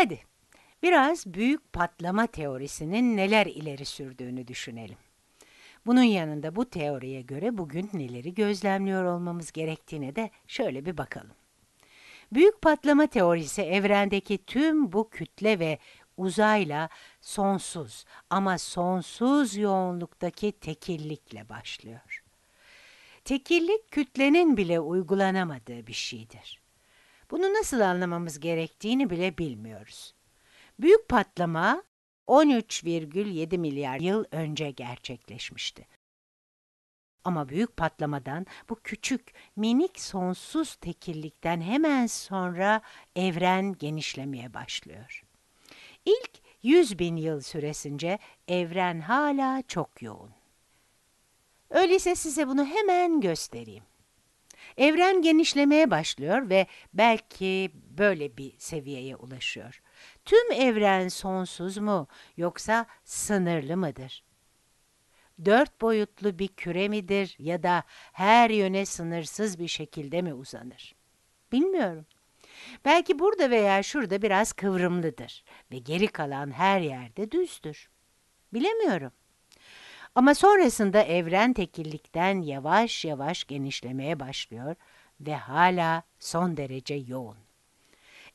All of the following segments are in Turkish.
Hadi biraz büyük patlama teorisinin neler ileri sürdüğünü düşünelim. Bunun yanında bu teoriye göre bugün neleri gözlemliyor olmamız gerektiğine de şöyle bir bakalım. Büyük patlama teorisi evrendeki tüm bu kütle ve uzayla sonsuz ama sonsuz yoğunluktaki tekillikle başlıyor. Tekillik kütlenin bile uygulanamadığı bir şeydir. Bunu nasıl anlamamız gerektiğini bile bilmiyoruz. Büyük patlama 13,7 milyar yıl önce gerçekleşmişti. Ama büyük patlamadan bu küçük, minik sonsuz tekillikten hemen sonra evren genişlemeye başlıyor. İlk 100 bin yıl süresince evren hala çok yoğun. Öyleyse size bunu hemen göstereyim. Evren genişlemeye başlıyor ve belki böyle bir seviyeye ulaşıyor. Tüm evren sonsuz mu yoksa sınırlı mıdır? Dört boyutlu bir küre midir ya da her yöne sınırsız bir şekilde mi uzanır? Bilmiyorum. Belki burada veya şurada biraz kıvrımlıdır ve geri kalan her yerde düzdür. Bilemiyorum. Ama sonrasında evren tekillikten yavaş yavaş genişlemeye başlıyor ve hala son derece yoğun.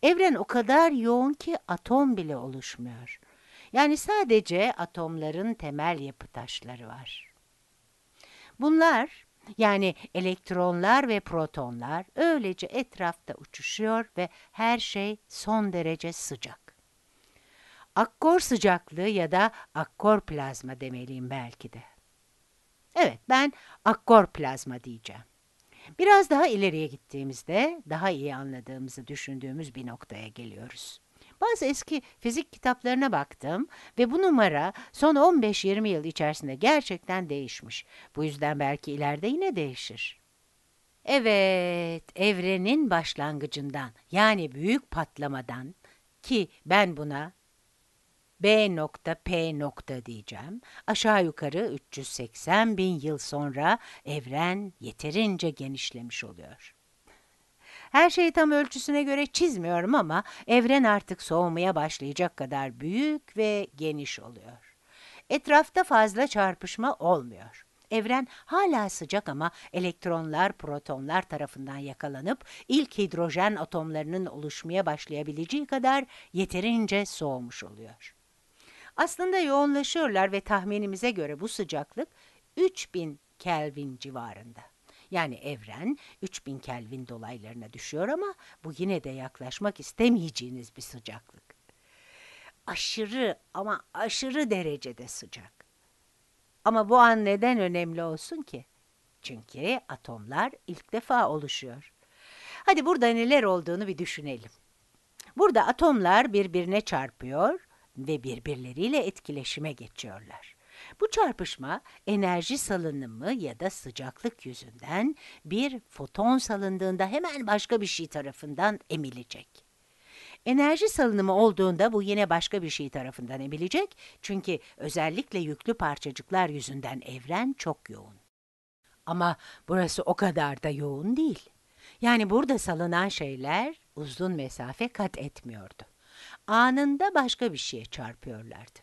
Evren o kadar yoğun ki atom bile oluşmuyor. Yani sadece atomların temel yapı taşları var. Bunlar yani elektronlar ve protonlar öylece etrafta uçuşuyor ve her şey son derece sıcak. Akkor sıcaklığı ya da akkor plazma demeliyim belki de. Evet ben akkor plazma diyeceğim. Biraz daha ileriye gittiğimizde daha iyi anladığımızı düşündüğümüz bir noktaya geliyoruz. Bazı eski fizik kitaplarına baktım ve bu numara son 15-20 yıl içerisinde gerçekten değişmiş. Bu yüzden belki ileride yine değişir. Evet, evrenin başlangıcından yani büyük patlamadan ki ben buna B nokta P nokta diyeceğim. Aşağı yukarı 380 bin yıl sonra evren yeterince genişlemiş oluyor. Her şeyi tam ölçüsüne göre çizmiyorum ama evren artık soğumaya başlayacak kadar büyük ve geniş oluyor. Etrafta fazla çarpışma olmuyor. Evren hala sıcak ama elektronlar protonlar tarafından yakalanıp ilk hidrojen atomlarının oluşmaya başlayabileceği kadar yeterince soğumuş oluyor aslında yoğunlaşıyorlar ve tahminimize göre bu sıcaklık 3000 Kelvin civarında. Yani evren 3000 Kelvin dolaylarına düşüyor ama bu yine de yaklaşmak istemeyeceğiniz bir sıcaklık. Aşırı ama aşırı derecede sıcak. Ama bu an neden önemli olsun ki? Çünkü atomlar ilk defa oluşuyor. Hadi burada neler olduğunu bir düşünelim. Burada atomlar birbirine çarpıyor ve birbirleriyle etkileşime geçiyorlar. Bu çarpışma enerji salınımı ya da sıcaklık yüzünden bir foton salındığında hemen başka bir şey tarafından emilecek. Enerji salınımı olduğunda bu yine başka bir şey tarafından emilecek çünkü özellikle yüklü parçacıklar yüzünden evren çok yoğun. Ama burası o kadar da yoğun değil. Yani burada salınan şeyler uzun mesafe kat etmiyordu anında başka bir şeye çarpıyorlardı.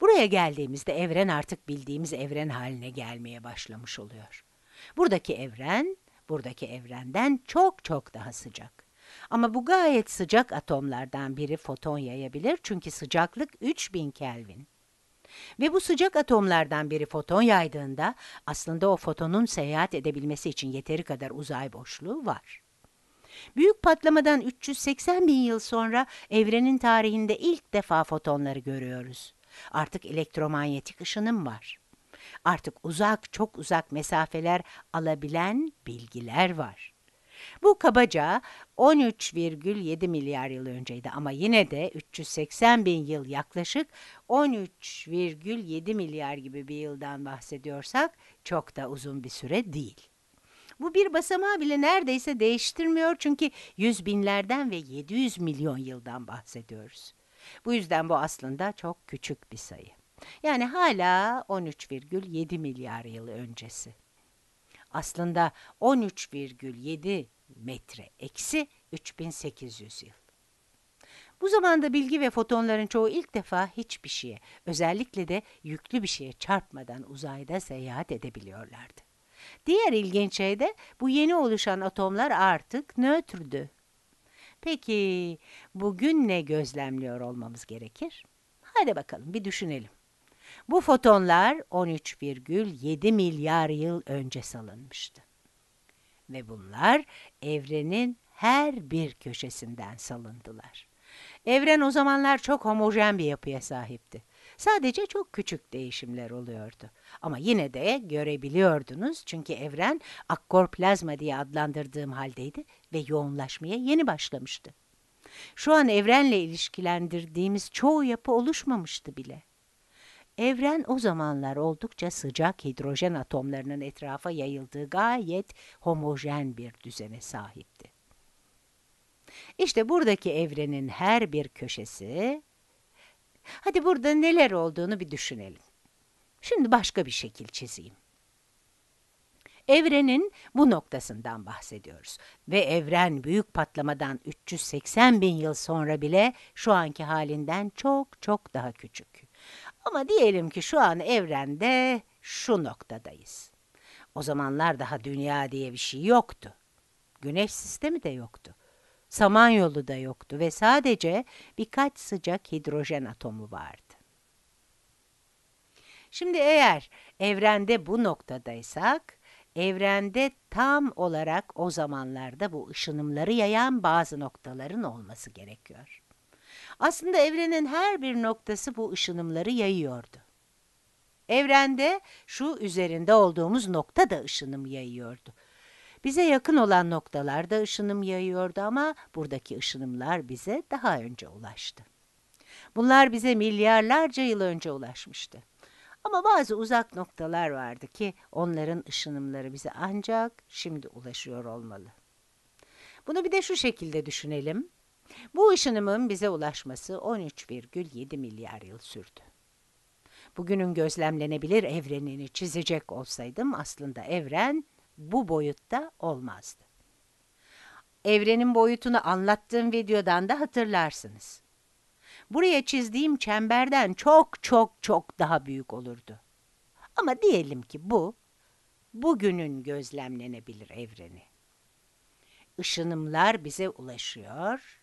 Buraya geldiğimizde evren artık bildiğimiz evren haline gelmeye başlamış oluyor. Buradaki evren, buradaki evrenden çok çok daha sıcak. Ama bu gayet sıcak atomlardan biri foton yayabilir çünkü sıcaklık 3000 Kelvin. Ve bu sıcak atomlardan biri foton yaydığında aslında o fotonun seyahat edebilmesi için yeteri kadar uzay boşluğu var. Büyük patlamadan 380 bin yıl sonra evrenin tarihinde ilk defa fotonları görüyoruz. Artık elektromanyetik ışınım var. Artık uzak çok uzak mesafeler alabilen bilgiler var. Bu kabaca 13,7 milyar yıl önceydi ama yine de 380 bin yıl yaklaşık 13,7 milyar gibi bir yıldan bahsediyorsak çok da uzun bir süre değil. Bu bir basamağı bile neredeyse değiştirmiyor çünkü yüz binlerden ve 700 milyon yıldan bahsediyoruz. Bu yüzden bu aslında çok küçük bir sayı. Yani hala 13,7 milyar yıl öncesi. Aslında 13,7 metre eksi 3800 yıl. Bu zamanda bilgi ve fotonların çoğu ilk defa hiçbir şeye, özellikle de yüklü bir şeye çarpmadan uzayda seyahat edebiliyorlardı. Diğer ilginç şey de bu yeni oluşan atomlar artık nötrdü. Peki bugün ne gözlemliyor olmamız gerekir? Hadi bakalım bir düşünelim. Bu fotonlar 13,7 milyar yıl önce salınmıştı. Ve bunlar evrenin her bir köşesinden salındılar. Evren o zamanlar çok homojen bir yapıya sahipti. Sadece çok küçük değişimler oluyordu. Ama yine de görebiliyordunuz çünkü evren akkor plazma diye adlandırdığım haldeydi ve yoğunlaşmaya yeni başlamıştı. Şu an evrenle ilişkilendirdiğimiz çoğu yapı oluşmamıştı bile. Evren o zamanlar oldukça sıcak hidrojen atomlarının etrafa yayıldığı gayet homojen bir düzene sahipti. İşte buradaki evrenin her bir köşesi Hadi burada neler olduğunu bir düşünelim. Şimdi başka bir şekil çizeyim. Evrenin bu noktasından bahsediyoruz ve evren büyük patlamadan 380 bin yıl sonra bile şu anki halinden çok çok daha küçük. Ama diyelim ki şu an evrende şu noktadayız. O zamanlar daha dünya diye bir şey yoktu. Güneş sistemi de yoktu. Samanyolu da yoktu ve sadece birkaç sıcak hidrojen atomu vardı. Şimdi eğer evrende bu noktadaysak, evrende tam olarak o zamanlarda bu ışınımları yayan bazı noktaların olması gerekiyor. Aslında evrenin her bir noktası bu ışınımları yayıyordu. Evrende şu üzerinde olduğumuz nokta da ışınım yayıyordu. Bize yakın olan noktalarda ışınım yayıyordu ama buradaki ışınımlar bize daha önce ulaştı. Bunlar bize milyarlarca yıl önce ulaşmıştı. Ama bazı uzak noktalar vardı ki onların ışınımları bize ancak şimdi ulaşıyor olmalı. Bunu bir de şu şekilde düşünelim. Bu ışınımın bize ulaşması 13,7 milyar yıl sürdü. Bugünün gözlemlenebilir evrenini çizecek olsaydım aslında evren bu boyutta olmazdı. Evrenin boyutunu anlattığım videodan da hatırlarsınız. Buraya çizdiğim çemberden çok çok çok daha büyük olurdu. Ama diyelim ki bu, bugünün gözlemlenebilir evreni. Işınımlar bize ulaşıyor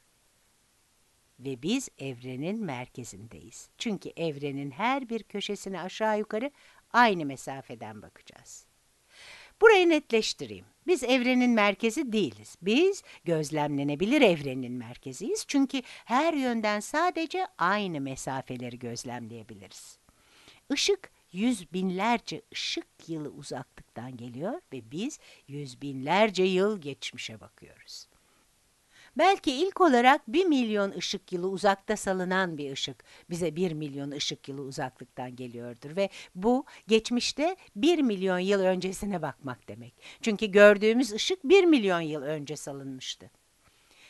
ve biz evrenin merkezindeyiz. Çünkü evrenin her bir köşesine aşağı yukarı aynı mesafeden bakacağız. Burayı netleştireyim. Biz evrenin merkezi değiliz. Biz gözlemlenebilir evrenin merkeziyiz. Çünkü her yönden sadece aynı mesafeleri gözlemleyebiliriz. Işık yüz binlerce ışık yılı uzaklıktan geliyor ve biz yüz binlerce yıl geçmişe bakıyoruz. Belki ilk olarak 1 milyon ışık yılı uzakta salınan bir ışık bize 1 milyon ışık yılı uzaklıktan geliyordur ve bu geçmişte 1 milyon yıl öncesine bakmak demek. Çünkü gördüğümüz ışık 1 milyon yıl önce salınmıştı.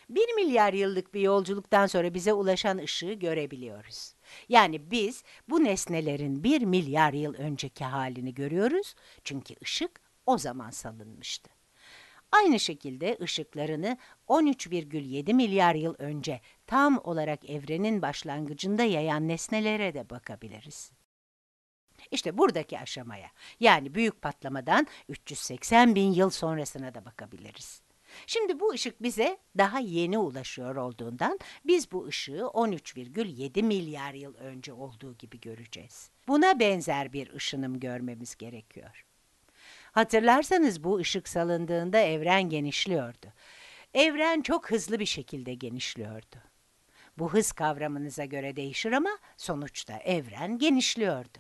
1 milyar yıllık bir yolculuktan sonra bize ulaşan ışığı görebiliyoruz. Yani biz bu nesnelerin 1 milyar yıl önceki halini görüyoruz çünkü ışık o zaman salınmıştı. Aynı şekilde ışıklarını 13,7 milyar yıl önce tam olarak evrenin başlangıcında yayan nesnelere de bakabiliriz. İşte buradaki aşamaya yani büyük patlamadan 380 bin yıl sonrasına da bakabiliriz. Şimdi bu ışık bize daha yeni ulaşıyor olduğundan biz bu ışığı 13,7 milyar yıl önce olduğu gibi göreceğiz. Buna benzer bir ışınım görmemiz gerekiyor. Hatırlarsanız bu ışık salındığında evren genişliyordu. Evren çok hızlı bir şekilde genişliyordu. Bu hız kavramınıza göre değişir ama sonuçta evren genişliyordu.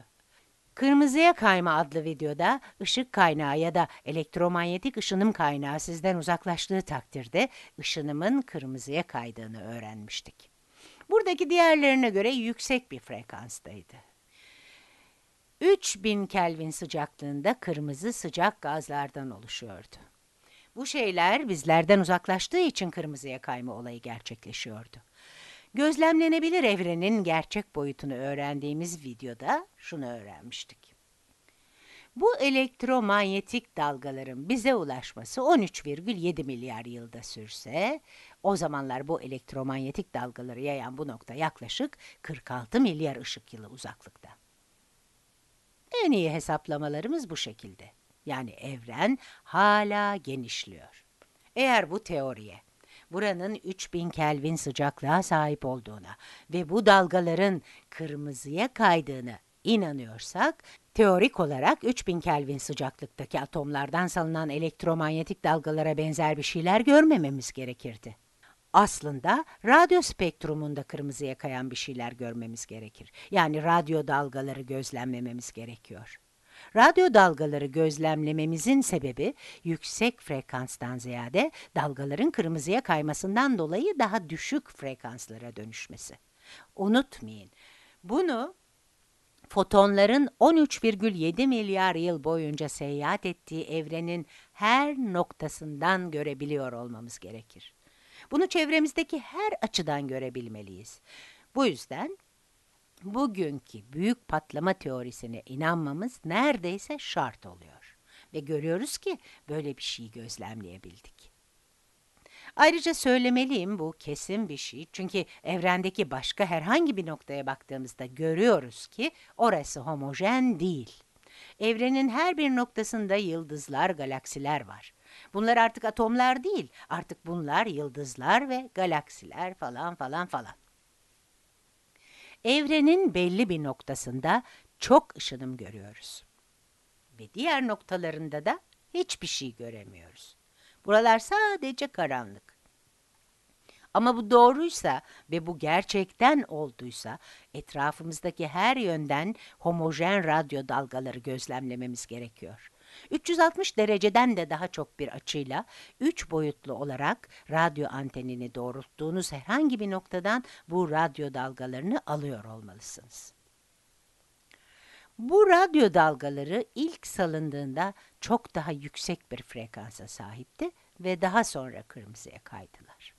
Kırmızıya kayma adlı videoda ışık kaynağı ya da elektromanyetik ışınım kaynağı sizden uzaklaştığı takdirde ışınımın kırmızıya kaydığını öğrenmiştik. Buradaki diğerlerine göre yüksek bir frekanstaydı. 3000 Kelvin sıcaklığında kırmızı sıcak gazlardan oluşuyordu. Bu şeyler bizlerden uzaklaştığı için kırmızıya kayma olayı gerçekleşiyordu. Gözlemlenebilir evrenin gerçek boyutunu öğrendiğimiz videoda şunu öğrenmiştik. Bu elektromanyetik dalgaların bize ulaşması 13,7 milyar yılda sürse, o zamanlar bu elektromanyetik dalgaları yayan bu nokta yaklaşık 46 milyar ışık yılı uzaklıkta. En iyi hesaplamalarımız bu şekilde. Yani evren hala genişliyor. Eğer bu teoriye buranın 3000 Kelvin sıcaklığa sahip olduğuna ve bu dalgaların kırmızıya kaydığını inanıyorsak, teorik olarak 3000 Kelvin sıcaklıktaki atomlardan salınan elektromanyetik dalgalara benzer bir şeyler görmememiz gerekirdi. Aslında radyo spektrumunda kırmızıya kayan bir şeyler görmemiz gerekir. Yani radyo dalgaları gözlemlememiz gerekiyor. Radyo dalgaları gözlemlememizin sebebi yüksek frekanstan ziyade dalgaların kırmızıya kaymasından dolayı daha düşük frekanslara dönüşmesi. Unutmayın, bunu fotonların 13,7 milyar yıl boyunca seyahat ettiği evrenin her noktasından görebiliyor olmamız gerekir. Bunu çevremizdeki her açıdan görebilmeliyiz. Bu yüzden bugünkü büyük patlama teorisine inanmamız neredeyse şart oluyor. Ve görüyoruz ki böyle bir şeyi gözlemleyebildik. Ayrıca söylemeliyim bu kesin bir şey çünkü evrendeki başka herhangi bir noktaya baktığımızda görüyoruz ki orası homojen değil. Evrenin her bir noktasında yıldızlar, galaksiler var. Bunlar artık atomlar değil, artık bunlar yıldızlar ve galaksiler falan falan falan. Evrenin belli bir noktasında çok ışınım görüyoruz. Ve diğer noktalarında da hiçbir şey göremiyoruz. Buralar sadece karanlık. Ama bu doğruysa ve bu gerçekten olduysa etrafımızdaki her yönden homojen radyo dalgaları gözlemlememiz gerekiyor. 360 dereceden de daha çok bir açıyla 3 boyutlu olarak radyo antenini doğrulttuğunuz herhangi bir noktadan bu radyo dalgalarını alıyor olmalısınız. Bu radyo dalgaları ilk salındığında çok daha yüksek bir frekansa sahipti ve daha sonra kırmızıya kaydılar.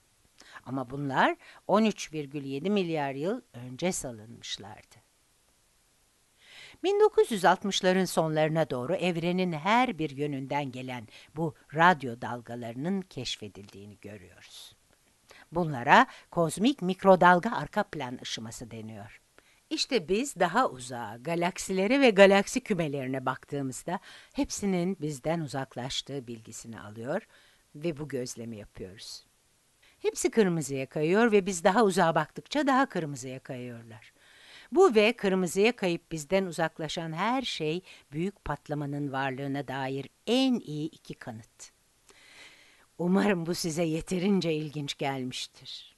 Ama bunlar 13,7 milyar yıl önce salınmışlardı. 1960'ların sonlarına doğru evrenin her bir yönünden gelen bu radyo dalgalarının keşfedildiğini görüyoruz. Bunlara kozmik mikrodalga arka plan ışıması deniyor. İşte biz daha uzağa, galaksilere ve galaksi kümelerine baktığımızda hepsinin bizden uzaklaştığı bilgisini alıyor ve bu gözlemi yapıyoruz. Hepsi kırmızıya kayıyor ve biz daha uzağa baktıkça daha kırmızıya kayıyorlar. Bu ve kırmızıya kayıp bizden uzaklaşan her şey büyük patlamanın varlığına dair en iyi iki kanıt. Umarım bu size yeterince ilginç gelmiştir.